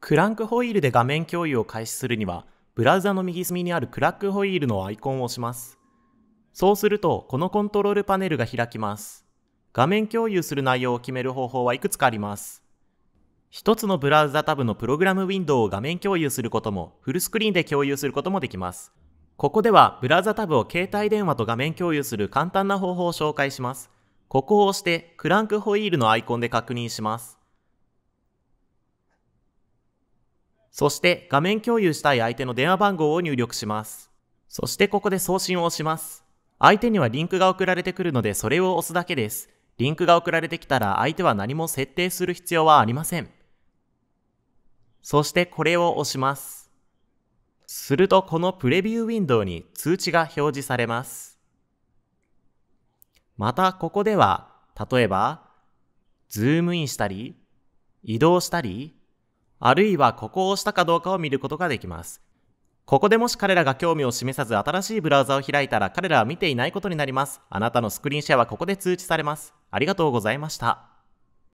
クランクホイールで画面共有を開始するには、ブラウザの右隅にあるクラックホイールのアイコンを押します。そうすると、このコントロールパネルが開きます。画面共有する内容を決める方法はいくつかあります。一つのブラウザタブのプログラムウィンドウを画面共有することも、フルスクリーンで共有することもできます。ここでは、ブラウザタブを携帯電話と画面共有する簡単な方法を紹介します。ここを押して、クランクホイールのアイコンで確認します。そして画面共有したい相手の電話番号を入力します。そしてここで送信を押します。相手にはリンクが送られてくるのでそれを押すだけです。リンクが送られてきたら相手は何も設定する必要はありません。そしてこれを押します。するとこのプレビューウィンドウに通知が表示されます。またここでは、例えば、ズームインしたり、移動したり、あるいはここを押したかどうかを見ることができます。ここでもし彼らが興味を示さず新しいブラウザを開いたら彼らは見ていないことになります。あなたのスクリーンシェアはここで通知されます。ありがとうございました。